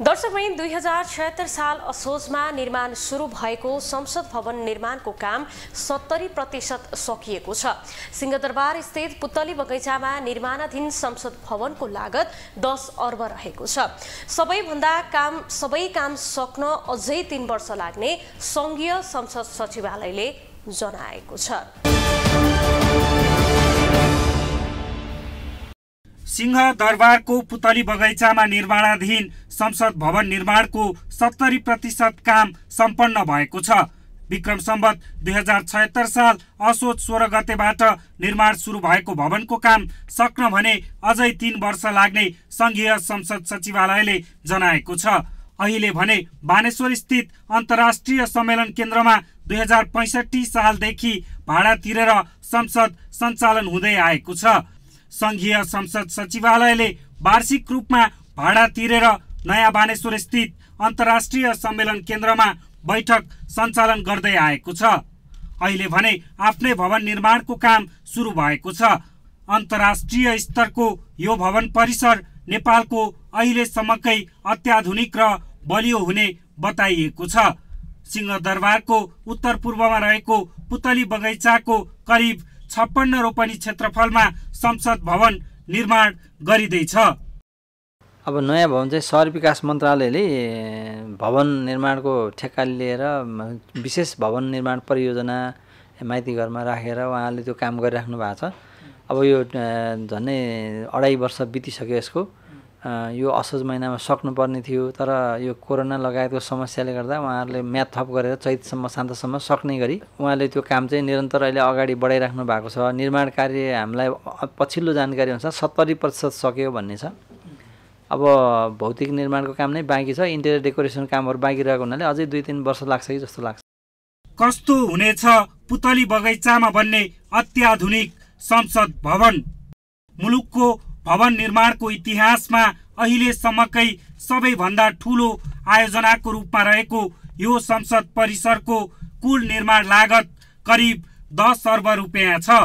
दर्शक दुई हजार छयत्तर साल असोजमा निर्माण सुरु भएको संसद भवन निर्माणको काम सत्तरी प्रतिशत सकिएको छ सिंहदरबार स्थित पुतली बगैँचामा निर्माणाधीन संसद भवनको लागत दस अर्ब रहेको छ सबैभन्दा काम सबै काम सक्न अझै तीन वर्ष लाग्ने संघीय संसद सचिवालयले जनाएको छ सिंह दरबारको पुतली बगैँचामा निर्माणाधीन संसद भवन निर्माणको सत्तरी प्रतिशत काम सम्पन्न भएको छ विक्रम सम्बत दुई हजार छयत्तर साल असोज सोह्र गतेबाट निर्माण सुरु भएको भवनको काम सक्न भने अझै तीन वर्ष लाग्ने सङ्घीय संसद सचिवालयले जनाएको छ अहिले भने बानेश्वर स्थित अन्तर्राष्ट्रिय सम्मेलन केन्द्रमा दुई हजार पैँसठी सालदेखि भाडा तिरेर संसद सञ्चालन हुँदै आएको छ संघीय संसद सचिवालयले वार्षिक रूपमा भाडा तिरेर नयाँ बानेश्वर स्थित अन्तर्राष्ट्रिय सम्मेलन केन्द्रमा बैठक सञ्चालन गर्दै आएको छ अहिले भने आफ्नै भवन निर्माणको काम सुरु भएको छ अन्तर्राष्ट्रिय स्तरको यो भवन परिसर नेपालको अहिलेसम्मकै अत्याधुनिक र बलियो हुने बताइएको छ सिंहदरबारको उत्तर पूर्वमा रहेको पुतली बगैँचाको करिब छप्पन्न रोपनी क्षेत्रफलमा संसद भवन निर्माण गरिँदैछ अब नयाँ भवन चाहिँ सहर विकास मन्त्रालयले भवन निर्माणको ठेक्का लिएर विशेष भवन निर्माण परियोजना माइती घरमा राखेर उहाँले त्यो काम गरिराख्नु भएको छ अब यो झन्डै अढाई वर्ष बितिसक्यो यसको यो असोज महिनामा सक्नुपर्ने थियो तर यो कोरोना लगायतको समस्याले गर्दा उहाँहरूले म्याथ थप गरेर चैतसम्म शान्तसम्म सक्ने गरी उहाँले त्यो काम चाहिँ निरन्तर अहिले अगाडि बढाइराख्नु भएको छ निर्माण कार्य हामीलाई पछिल्लो जानकारी अनुसार सत्तरी प्रतिशत सक्यो भन्ने छ अब भौतिक निर्माणको काम नै बाँकी छ इन्टेरियर डेकोरेसन कामहरू बाँकी रहेको हुनाले अझै दुई तिन वर्ष लाग्छ कि जस्तो लाग्छ कस्तो हुनेछ पुतली बगैँचामा बन्ने अत्याधुनिक संसद भवन मुलुकको भवन निर्माणको इतिहासमा अहिलेसम्मकै सबैभन्दा ठुलो आयोजनाको रूपमा रहेको यो संसद परिसरको कुल निर्माण लागत करिब दस अर्ब रुपियाँ छ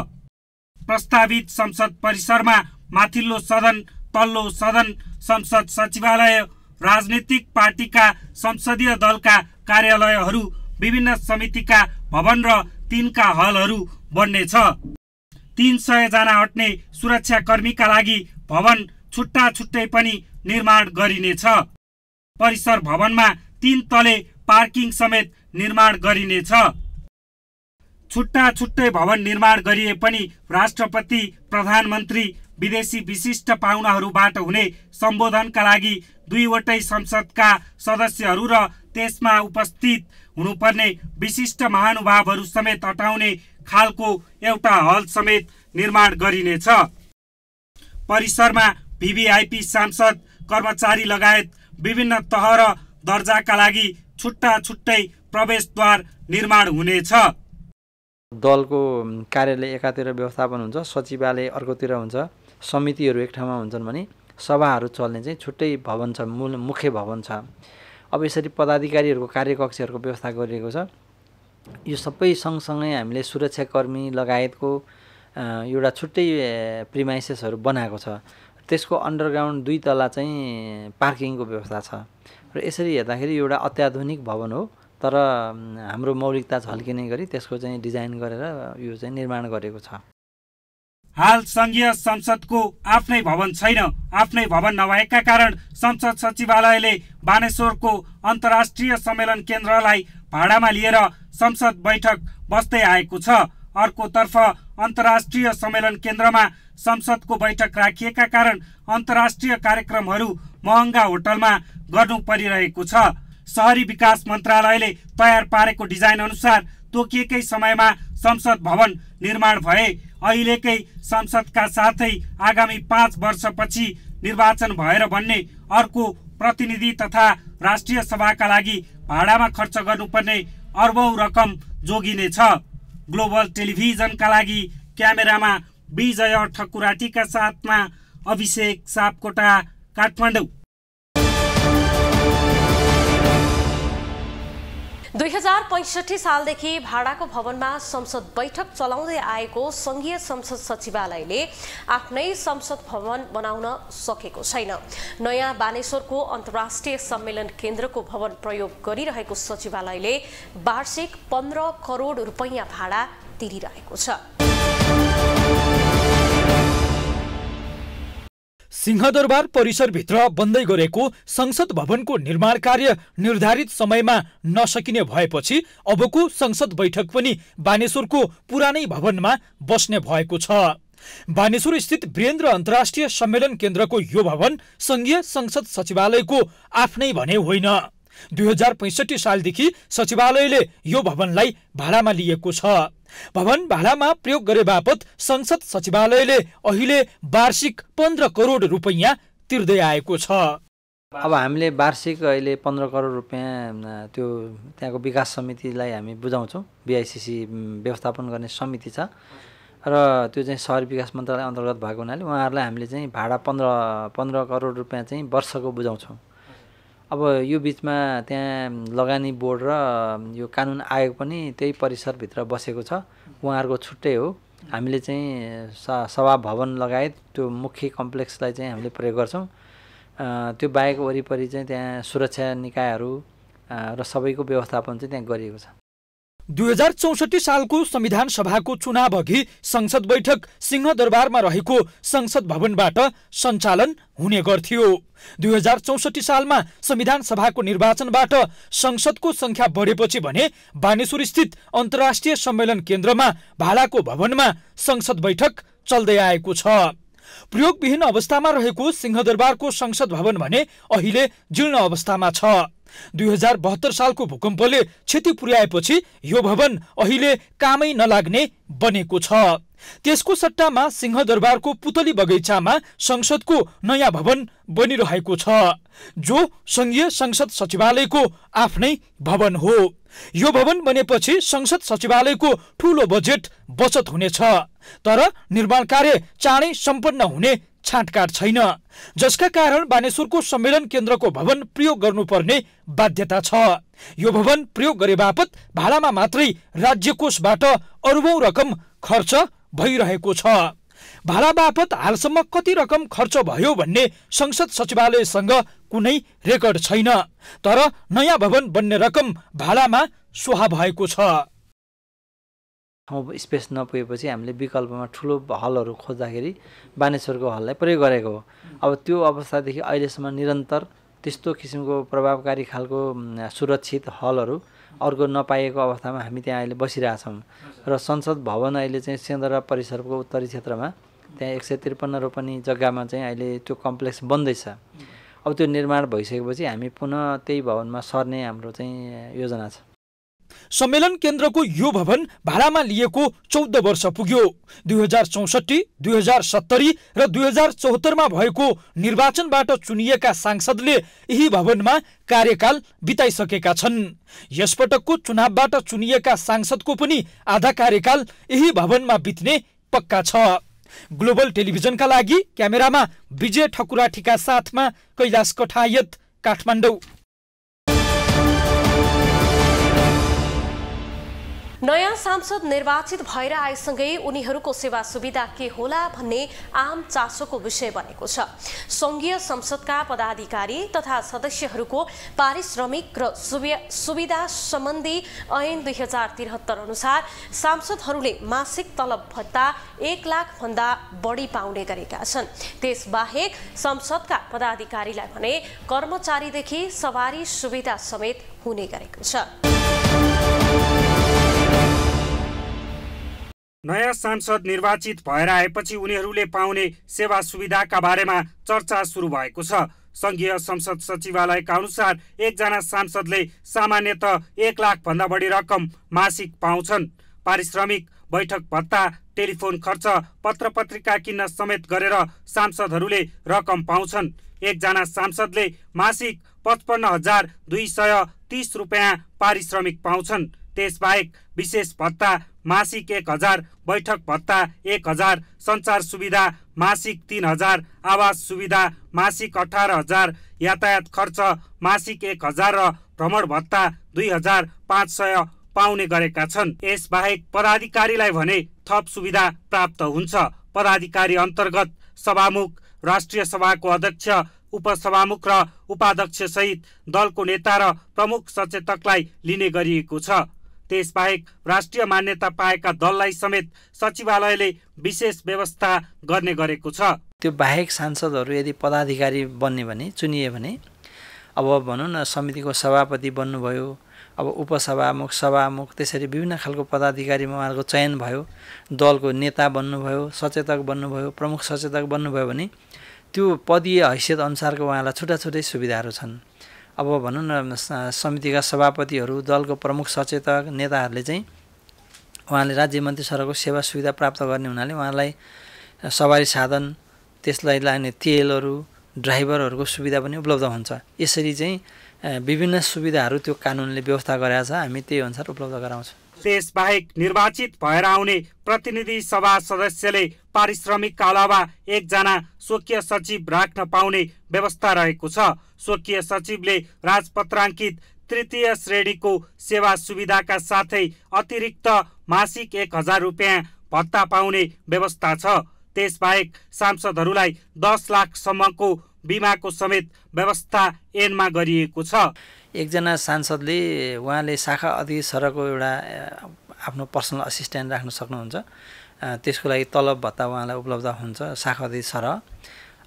प्रस्तावित संसद परिसरमा माथिल्लो सदन तल्लो सदन संसद सचिवालय राजनीतिक पार्टीका संसदीय दलका कार्यालयहरू विभिन्न समितिका भवन र तिनका हलहरू बन्नेछ तिन सयजना हट्ने सुरक्षाकर्मीका लागि भवन छुट्टा छुट्टै पनि निर्माण गरिनेछ परिसर भवनमा तीन तले पार्किङ समेत निर्माण गरिनेछ छुट्टा छुट्टै भवन निर्माण गरिए पनि राष्ट्रपति प्रधानमन्त्री विदेशी विशिष्ट पाहुनाहरूबाट हुने सम्बोधनका लागि दुईवटै संसदका सदस्यहरू र त्यसमा उपस्थित हुनुपर्ने विशिष्ट महानुभावहरू समेत हटाउने खालको एउटा हल समेत निर्माण गरिनेछ परिसरमा भिभिआइपी सांसद कर्मचारी लगायत विभिन्न तह र दर्जाका लागि छुट्टा छुट्टै प्रवेशद्वार निर्माण हुनेछ दलको कार्यालय एकातिर व्यवस्थापन हुन्छ सचिवालय अर्कोतिर हुन्छ समितिहरू एक ठाउँमा हुन्छन् भने सभाहरू चल्ने चाहिँ छुट्टै भवन छ मूल मुख्य भवन छ अब यसरी पदाधिकारीहरूको कार्यकक्षहरूको व्यवस्था गरिएको छ यो सबै सँगसँगै हामीले सुरक्षाकर्मी लगायतको एउटा छुट्टै प्रिमाइसेसहरू बनाएको छ त्यसको अन्डरग्राउन्ड दुई तला चाहिँ पार्किङको व्यवस्था छ र यसरी हेर्दाखेरि एउटा अत्याधुनिक भवन हो तर हाम्रो मौलिकता झल्किने गरी त्यसको चाहिँ डिजाइन गरेर यो चाहिँ निर्माण गरेको छ हाल संघीय संसदको आफ्नै भवन छैन आफ्नै भवन नभएका कारण संसद सचिवालयले बानेश्वरको अन्तर्राष्ट्रिय सम्मेलन केन्द्रलाई भाडामा लिएर संसद बैठक बस्दै आएको छ अर्कोतर्फ अन्तर्राष्ट्रिय सम्मेलन केन्द्रमा संसदको बैठक राखिएका कारण अन्तर्राष्ट्रिय कार्यक्रमहरू महँगा होटलमा गर्नु परिरहेको छ सहरी विकास मन्त्रालयले तयार पारेको डिजाइन अनुसार तोकिएकै समयमा संसद भवन निर्माण भए अहिलेकै संसदका साथै आगामी पाँच वर्षपछि निर्वाचन भएर भन्ने अर्को प्रतिनिधि तथा राष्ट्रिय सभाका लागि भाडामा खर्च गर्नुपर्ने अर्बौँ रकम जोगिनेछ ग्लोबल टेलिभिजनका लागि क्यामेरामा विजय ठकुराटीका साथमा अभिषेक सापकोटा काठमाडौँ दुई हजार पैँसठी सालदेखि भाडाको भवनमा संसद बैठक चलाउँदै आएको संघीय संसद सचिवालयले आफ्नै संसद भवन बनाउन सकेको छैन नयाँ बानेश्वरको अन्तर्राष्ट्रिय सम्मेलन केन्द्रको भवन प्रयोग गरिरहेको सचिवालयले वार्षिक पन्ध्र करोड रुपैयाँ भाडा तिरिरहेको छ सिंहदरबार परिसरभित्र बन्दै गरेको संसद भवनको निर्माण कार्य निर्धारित समयमा नसकिने भएपछि अबको संसद बैठक पनि बानेश्वरको पुरानै भवनमा बस्ने भएको छ बानेश्वर स्थित वीरेन्द्र अन्तर्राष्ट्रिय सम्मेलन केन्द्रको यो भवन संघीय संसद सचिवालयको आफ्नै भने होइन दुई हजार पैँसठी सालदेखि सचिवालयले यो भवनलाई भाडामा लिएको छ भवन भाडामा प्रयोग गरे बापत संसद सचिवालयले अहिले वार्षिक पन्ध्र करोड रुपैयाँ तिर्दै आएको छ अब हामीले वार्षिक अहिले पन्ध्र करोड रुपियाँ त्यो त्यहाँको विकास समितिलाई हामी बुझाउँछौँ बिआइसिसी व्यवस्थापन गर्ने समिति छ र त्यो चाहिँ सहरी विकास मन्त्रालय अन्तर्गत भएको हुनाले उहाँहरूलाई हामीले चाहिँ भाडा पन्ध्र पन्ध्र करोड रुपियाँ चाहिँ वर्षको बुझाउँछौँ अब यो बिचमा त्यहाँ लगानी बोर्ड र यो कानुन आयोग पनि त्यही परिसरभित्र बसेको छ उहाँहरूको छुट्टै हो हामीले चाहिँ सभा भवन लगायत त्यो मुख्य कम्प्लेक्सलाई चाहिँ हामीले प्रयोग गर्छौँ त्यो बाहेक वरिपरि चाहिँ त्यहाँ सुरक्षा निकायहरू र सबैको व्यवस्थापन चाहिँ त्यहाँ गरिएको छ दुई हजार चौसठी सालको संविधान सभाको चुनाव अघि संसद बैठक सिंहदरबारमा रहेको संसद भवनबाट सञ्चालन हुने गर्थ्यो दुई हजार चौसठी सालमा संविधान सभाको निर्वाचनबाट संसदको संख्या बढेपछि भने बानेश्वर स्थित अन्तर्राष्ट्रिय सम्मेलन केन्द्रमा भाडाको भवनमा संसद बैठक चल्दै आएको छ प्रयोगविहीन अवस्थामा रहेको सिंहदरबारको संसद भवन भने अहिले जीर्ण अवस्थामा छ दुई हजार बहत्तर सालको भूकम्पले क्षति पुर्याएपछि यो भवन अहिले कामै नलाग्ने बनेको छ त्यसको सट्टामा सिंहदरबारको पुतली बगैँचामा संसदको नयाँ भवन बनिरहेको छ जो संघीय संसद सचिवालयको आफ्नै भवन हो यो भवन बनेपछि संसद सचिवालयको ठूलो बजेट बचत हुनेछ तर निर्माण कार्य चाँडै सम्पन्न हुने छाँटकाट छैन जसका कारण बानेश्वरको सम्मेलन केन्द्रको भवन प्रयोग गर्नुपर्ने बाध्यता छ यो भवन प्रयोग गरे बापत भाडामा मात्रै राज्य राज्यकोषबाट अरबौं रकम खर्च भइरहेको छ भाडा बापत हालसम्म कति रकम खर्च भयो भन्ने संसद सचिवालयसँग कुनै रेकर्ड छैन तर नयाँ भवन बन्ने रकम भाडामा सोहा भएको छ ठाउँ स्पेस नपुगेपछि हामीले विकल्पमा ठुलो हलहरू खोज्दाखेरि बानेश्वरको हललाई प्रयोग गरेको हो अब त्यो अवस्थादेखि अहिलेसम्म निरन्तर त्यस्तो किसिमको प्रभावकारी खालको सुरक्षित हलहरू अर्को नपाइएको अवस्थामा हामी त्यहाँ अहिले बसिरहेछौँ र संसद भवन अहिले चाहिँ सेन्द्रा परिसरको उत्तरी क्षेत्रमा त्यहाँ एक सय त्रिपन्न रोपनी जग्गामा चाहिँ अहिले त्यो कम्प्लेक्स बन्दैछ अब त्यो निर्माण भइसकेपछि हामी पुनः त्यही भवनमा सर्ने हाम्रो चाहिँ योजना छ सम्मेलन केन्द्रको यो भवन भाडामा लिएको चौध वर्ष पुग्यो दुई हजार चौसठी दुई हजार सत्तरी र दुई हजार चौहत्तरमा भएको निर्वाचनबाट चुनिएका सांसदले यही भवनमा कार्यकाल बिताइसकेका छन् यसपटकको चुनावबाट चुनिएका सांसदको पनि आधा कार्यकाल यही भवनमा बित्ने पक्का छ ग्लोबल टेलिभिजनका लागि क्यामेरामा विजय ठकुराठीका साथमा कैलाश कठायत काठमाडौँ नयाँ सांसद निर्वाचित भएर आएसँगै उनीहरूको सेवा सुविधा के होला भन्ने आम चासोको विषय बनेको छ संघीय संसदका पदाधिकारी तथा सदस्यहरूको पारिश्रमिक र सुविधा सम्बन्धी ऐन दुई हजार त्रिहत्तर अनुसार सांसदहरूले मासिक तलब भत्ता एक भन्दा बढी पाउने गरेका छन् त्यसबाहेक संसदका पदाधिकारीलाई भने कर्मचारीदेखि सवारी सुविधा समेत हुने गरेको छ नयाँ सांसद निर्वाचित भएर आएपछि उनीहरूले पाउने सेवा सुविधाका बारेमा चर्चा सुरु भएको छ सङ्घीय संसद सचिवालयका अनुसार एकजना सांसदले सामान्यत एक लाखभन्दा बढी रकम मासिक पाउँछन् पारिश्रमिक बैठक भत्ता टेलिफोन खर्च पत्र पत्रिका किन्न समेत गरेर सांसदहरूले रकम पाउँछन् एकजना सांसदले मासिक पचपन्न हजार दुई सय तिस रुपियाँ पारिश्रमिक पाउँछन् त्यसबाहेक विशेष भत्ता मासिक एक हजार बैठक भत्ता एक हजार सञ्चार सुविधा मासिक तिन हजार आवास सुविधा मासिक अठार हजार यातायात खर्च मासिक एक हजार र भ्रमण भत्ता दुई हजार पाँच सय पाउने गरेका छन् यसबाहेक पदाधिकारीलाई भने थप सुविधा प्राप्त हुन्छ पदाधिकारी अन्तर्गत सभामुख राष्ट्रिय सभाको अध्यक्ष उपसभामुख र उपाध्यक्ष सहित दलको नेता र प्रमुख सचेतकलाई लिने गरिएको छ त्यसबाहेक राष्ट्रिय मान्यता पाएका दललाई समेत सचिवालयले विशेष व्यवस्था गर्ने गरेको छ त्यो बाहेक सांसदहरू यदि पदाधिकारी बन्ने भने चुनिए भने अब भनौँ न समितिको सभापति बन्नुभयो अब उपसभामुख सभामुख त्यसरी विभिन्न खालको पदाधिकारीमा उहाँहरूको चयन भयो दलको नेता बन्नुभयो सचेतक बन्नुभयो प्रमुख सचेतक बन्नुभयो भने त्यो पदीय हैसियत अनुसारको उहाँलाई छुट्टा छुट्टै सुविधाहरू छन् अब भनौँ न समितिका सभापतिहरू दलको प्रमुख सचेतक नेताहरूले चाहिँ उहाँले राज्य मन्त्री सरको सेवा सुविधा प्राप्त गर्ने हुनाले उहाँलाई सवारी साधन त्यसलाई लाने तेलहरू ड्राइभरहरूको सुविधा पनि उपलब्ध हुन्छ यसरी चाहिँ विभिन्न सुविधाहरू त्यो कानुनले व्यवस्था गराएको छ हामी त्यही अनुसार उपलब्ध गराउँछौँ त्यसबाहेक निर्वाचित भएर आउने प्रतिनिधि सभा सदस्यले पारिश्रमिकका अलावा एकजना स्वकीय सचिव राख्न पाउने व्यवस्था रहेको छ स्वकीय सचिवले राजपत्राङ्कित तृतीय श्रेणीको सेवा सुविधाका साथै अतिरिक्त मासिक एक हजार रुपियाँ भत्ता पाउने व्यवस्था छ त्यसबाहेक सांसदहरूलाई दस लाखसम्मको बिमाको समेत व्यवस्था एनमा गरिएको छ एकजना सांसदले उहाँले शाखा अधिसरको एउटा आफ्नो पर्सनल असिस्टेन्ट राख्न सक्नुहुन्छ त्यसको लागि तलब भत्ता उहाँलाई उपलब्ध हुन्छ शाखा अधिसर सर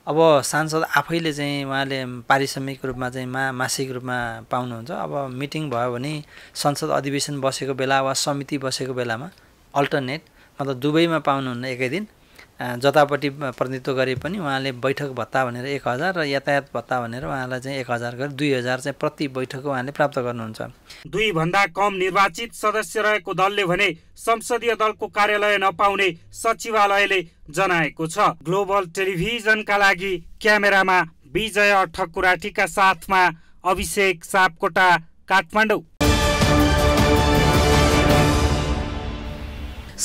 अब सांसद आफैले चाहिँ उहाँले पारिश्रमिक रूपमा चाहिँ मा मासिक रूपमा पाउनुहुन्छ अब मिटिङ भयो भने संसद अधिवेशन बसेको बेला वा समिति बसेको बेलामा अल्टरनेट मतलब दुवैमा पाउनुहुन्न एकै दिन जतापट्टि प्रतिनिधित्व गरे पनि उहाँले बैठक भत्ता भनेर एक हजार र यातायात भत्ता भनेर उहाँलाई चाहिँ एक हजार गरेर दुई हजार चाहिँ प्रति बैठक उहाँले प्राप्त गर्नुहुन्छ दुई भन्दा कम निर्वाचित सदस्य रहेको दलले भने संसदीय दलको कार्यालय नपाउने सचिवालयले जनाएको छ ग्लोबल टेलिभिजनका लागि क्यामेरामा विजय ठकुराठीका साथमा अभिषेक सापकोटा काठमाडौँ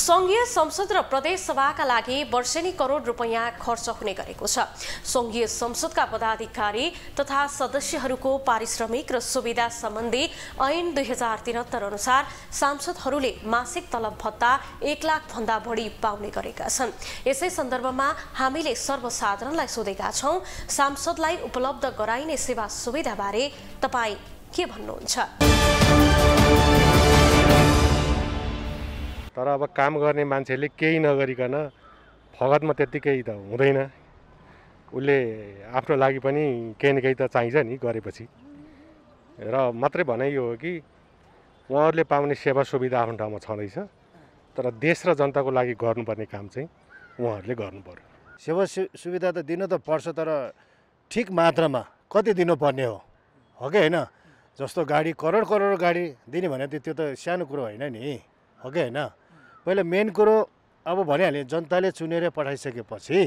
सङ्घीय संसद र प्रदेश सभाका लागि वर्षेनी करोड रुपियाँ खर्च हुने गरेको छ सङ्घीय संसदका पदाधिकारी तथा सदस्यहरूको पारिश्रमिक र सुविधा सम्बन्धी ऐन दुई हजार त्रिहत्तर अनुसार सांसदहरूले मासिक तलब भत्ता एक लाख भन्दा बढी पाउने गरेका छन् यसै सन्दर्भमा हामीले सर्वसाधारणलाई सोधेका छौँ सांसदलाई उपलब्ध गराइने सेवा सुविधाबारे तपाईँ के भन्नुहुन्छ तर अब काम गर्ने मान्छेले केही नगरिकन फगतमा त्यत्तिकै त हुँदैन उसले आफ्नो लागि पनि केही न केही त चाहिन्छ नि गरेपछि र मात्रै भनाइ यो हो कि उहाँहरूले पाउने सेवा सुविधा आफ्नो ठाउँमा छँदैछ तर देश र जनताको लागि गर्नुपर्ने काम चाहिँ उहाँहरूले गर्नुपऱ्यो सेवा सुविधा त दिनु त पर्छ तर ठिक मात्रामा कति दिनुपर्ने हो हो कि होइन जस्तो गाडी करोड करोड गाडी दिने भने त त्यो त सानो कुरो होइन नि हो कि होइन पहिला मेन कुरो अब भनिहालेँ जनताले चुनेर पठाइसकेपछि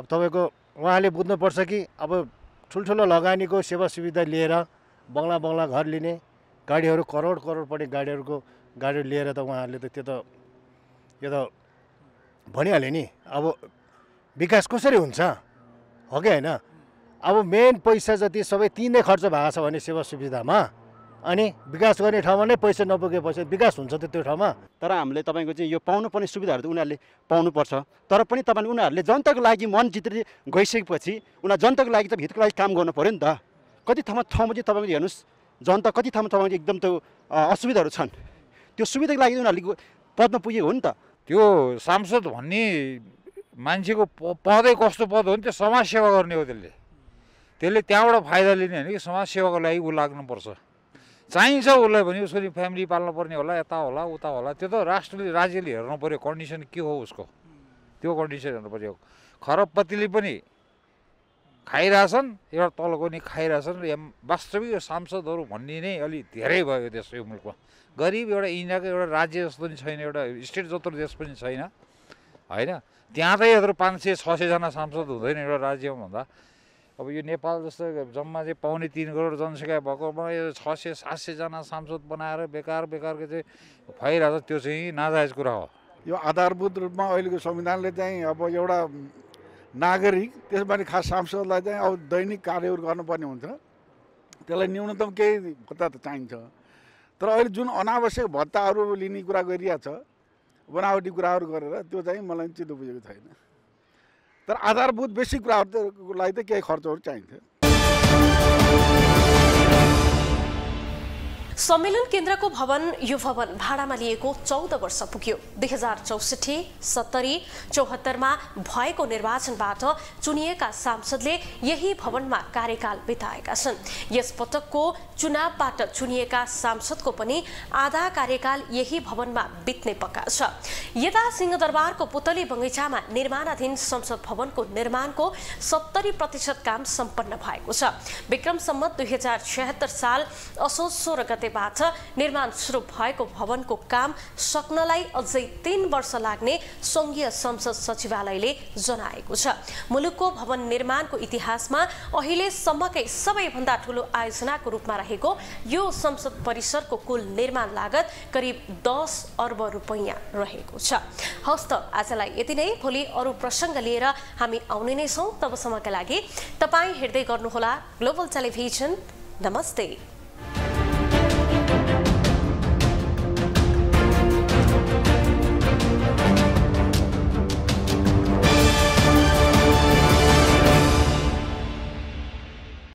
अब तपाईँको उहाँले बुझ्नुपर्छ कि अब ठुल्ठुलो लगानीको सेवा सुविधा लिएर बङ्गला बङ्गला घर लिने गाडीहरू करोड करोड पर्ने गाडीहरूको गाडी लिएर त उहाँहरूले त त्यो त यो त भनिहाल्यो नि अब विकास कसरी हुन्छ हो कि होइन अब मेन पैसा जति सबै तिनै खर्च भएको छ भने सेवा सुविधामा अनि विकास गर्ने ठाउँमा नै पैसा नपुगेपछि विकास हुन्छ त त्यो ठाउँमा तर हामीले तपाईँको चाहिँ यो पाउनुपर्ने सुविधाहरू त उनीहरूले पाउनुपर्छ तर पनि तपाईँले उनीहरूले जनताको लागि मन जितेर गइसकेपछि उनीहरू जनताको लागि त हितको लागि काम गर्नु पऱ्यो नि त कति ठाउँमा ठाउँमा चाहिँ तपाईँको हेर्नुहोस् जनता कति ठाउँमा तपाईँको एकदम त्यो असुविधाहरू छन् त्यो सुविधाको लागि उनीहरूले पदमा पुगेको हो नि त त्यो सांसद भन्ने मान्छेको पदै कस्तो पद हो नि त्यो समाजसेवा गर्ने हो त्यसले त्यसले त्यहाँबाट फाइदा लिने होइन कि समाजसेवाको लागि ऊ लाग्नुपर्छ चाहिन्छ उसलाई भने उसको फ्यामिली पाल्नुपर्ने होला यता होला उता होला त्यो त राष्ट्रले राज्यले हेर्नु पऱ्यो कन्डिसन के हो उसको त्यो कन्डिसन हेर्नु पऱ्यो खरबपत्तीले पनि खाइरहेछन् एउटा तलको नि खाइरहेछन् र वास्तविक यो सांसदहरू भन्ने नै अलि धेरै भयो देश यो मुलुकमा गरिब एउटा इन्डियाको एउटा राज्य जस्तो पनि छैन एउटा स्टेट जत्रो देश पनि छैन होइन त्यहाँ त यत्रो पाँच सय छ सयजना सांसद हुँदैन एउटा राज्यमा भन्दा अब यो नेपाल जस्तो जम्मा चाहिँ पाउने तिन करोड जनसङ्ख्या भएकोमा यो छ सय सात सयजना सांसद बनाएर बेकार बेकारको चाहिँ भइरहेछ त्यो चाहिँ नाजायज कुरा हो यो आधारभूत रूपमा अहिलेको संविधानले चाहिँ अब एउटा नागरिक त्यसमा खास सांसदलाई चाहिँ अब दैनिक कार्यहरू गर्नुपर्ने हुन्छ त्यसलाई न्यूनतम केही भत्ता त चाहिन्छ तर अहिले जुन अनावश्यक भत्ताहरू लिने कुरा छ बनावटी कुराहरू गरेर त्यो चाहिँ मलाई चित्त बुझेको छैन तर आधारभूत बेसिक कुराहरूको लागि त केही खर्चहरू चाहिन्थ्यो सम्मेलन केन्द्रको भवन यो भवन भाडामा लिएको चौध वर्ष पुग्यो दुई हजार चौसठी सत्तरी चौहत्तरमा भएको निर्वाचनबाट चुनिएका सांसदले यही भवनमा कार्यकाल बिताएका छन् यस पटकको चुनावबाट चुनिएका सांसदको पनि आधा कार्यकाल यही भवनमा बित्ने पक्का छ यता सिंहदरबारको पुतली बगैँचामा निर्माणाधीन संसद भवनको निर्माणको सत्तरी प्रतिशत काम सम्पन्न भएको छ विक्रम सम्मत दुई हजार साल असोज सोह्र गते गतेबाट निर्माण सुरु भएको भवनको काम सक्नलाई अझै तीन वर्ष लाग्ने सङ्घीय संसद सचिवालयले जनाएको छ मुलुकको भवन निर्माणको इतिहासमा अहिलेसम्मकै सबैभन्दा ठुलो आयोजनाको रूपमा रहेको यो संसद परिसरको कुल निर्माण लागत करिब दस अर्ब रुपैयाँ रहेको छ हस् त आजलाई यति नै भोलि अरू प्रसङ्ग लिएर हामी आउने नै छौँ तबसम्मका लागि तपाईँ हेर्दै गर्नुहोला ग्लोबल टेलिभिजन नमस्ते